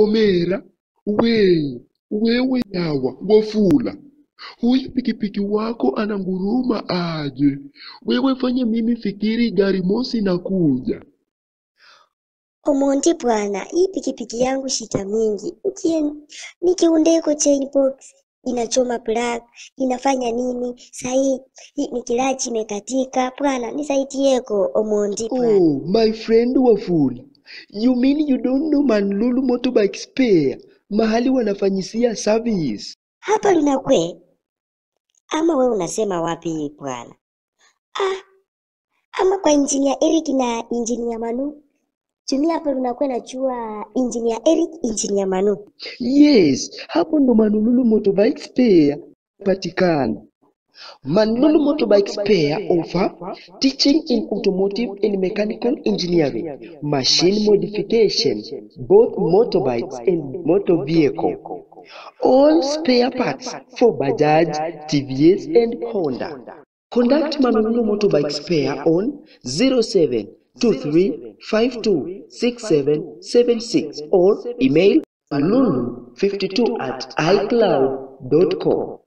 Omera we wewe Yawa Wafula, huyu pikipiki wako ananguruma aje? Wewe fanya mimi fikiri gari mosi na kuja Omondi bwana, hii pikipiki yangu shita mingi. Nikiundeko chain box inachoma plug, inafanya nini? Sahii nikilachi imekatika bwana, nisaidieko Omondi Oh, my friend Wafula You mean you don't know Manlulu Motorbike Spare, mahali wanafanyisia service? Hapa linakwe ama we unasema wapi bwana? Ah, ama kwa injinia Eric na injinia Manu Tumi hapo na chua engineer Eric, engineer Manu. Yes, hapo ndo Manlulu Motorbike Spare patikana. Manlul motorbike spare offer teaching in automotive and mechanical engineering, machine modification, both motorbikes and motor vehicle. All spare parts for Bajaj, TVS and Honda. conduct Manlul motorbike spare on 0723526776 or email manulu52 at icloud.com.